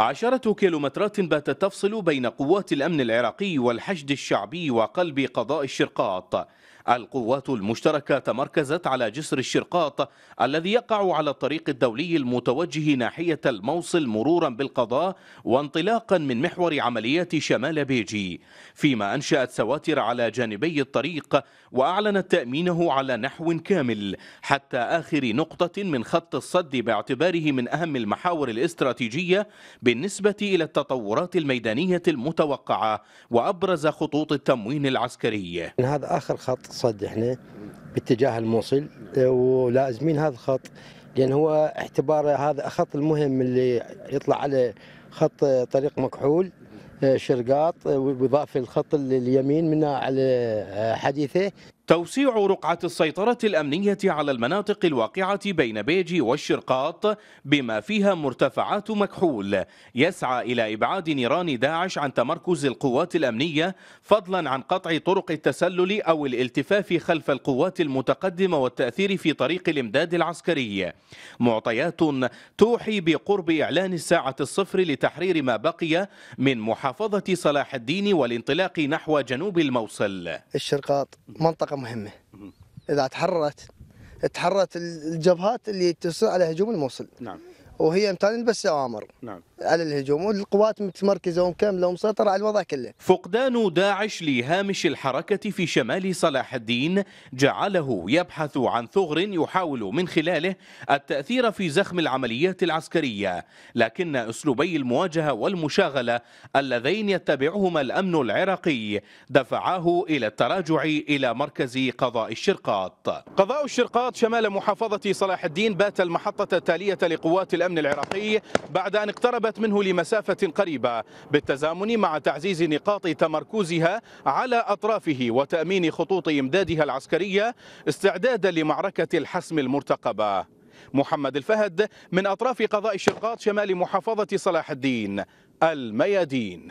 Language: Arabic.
عشرة كيلومترات باتت تفصل بين قوات الأمن العراقي والحشد الشعبي وقلب قضاء الشرقاط القوات المشتركة تمركزت على جسر الشرقاط الذي يقع على الطريق الدولي المتوجه ناحية الموصل مرورا بالقضاء وانطلاقا من محور عمليات شمال بيجي فيما أنشأت سواتر على جانبي الطريق وأعلنت تأمينه على نحو كامل حتى آخر نقطة من خط الصد باعتباره من أهم المحاور الاستراتيجية بالنسبة إلى التطورات الميدانية المتوقعة وأبرز خطوط التموين العسكري هذا آخر خط الصد احنا باتجاه الموصل آه، ولازمين هذا الخط لان هو اعتباره هذا خط المهم اللي يطلع على خط طريق مكحول آه، شرقاط آه، واضافه الخط اليمين منها على حديثه توسيع رقعة السيطرة الأمنية على المناطق الواقعة بين بيجي والشرقاط بما فيها مرتفعات مكحول يسعى إلى إبعاد نيران داعش عن تمركز القوات الأمنية فضلا عن قطع طرق التسلل أو الالتفاف خلف القوات المتقدمة والتأثير في طريق الإمداد العسكري معطيات توحي بقرب إعلان الساعة الصفر لتحرير ما بقي من محافظة صلاح الدين والانطلاق نحو جنوب الموصل الشرقاط منطقة مهمه اذا تحررت تحررت الجبهات اللي تصير على هجوم الموصل نعم وهي امتثال بس اوامر نعم على الهجوم والقوات متمركزه ومكامله ومسيطره على الوضع كله. فقدان داعش لهامش الحركه في شمال صلاح الدين جعله يبحث عن ثغر يحاول من خلاله التاثير في زخم العمليات العسكريه، لكن اسلوبي المواجهه والمشاغله اللذين يتبعهما الامن العراقي دفعاه الى التراجع الى مركز قضاء الشرقاط. قضاء الشرقاط شمال محافظه صلاح الدين بات المحطه التاليه لقوات الامن العراقي بعد ان اقترب قربت منه لمسافة قريبة بالتزامن مع تعزيز نقاط تمركزها على أطرافه وتأمين خطوط إمدادها العسكرية استعدادا لمعركة الحسم المرتقبة محمد الفهد من أطراف قضاء الشرقاط شمال محافظة صلاح الدين الميادين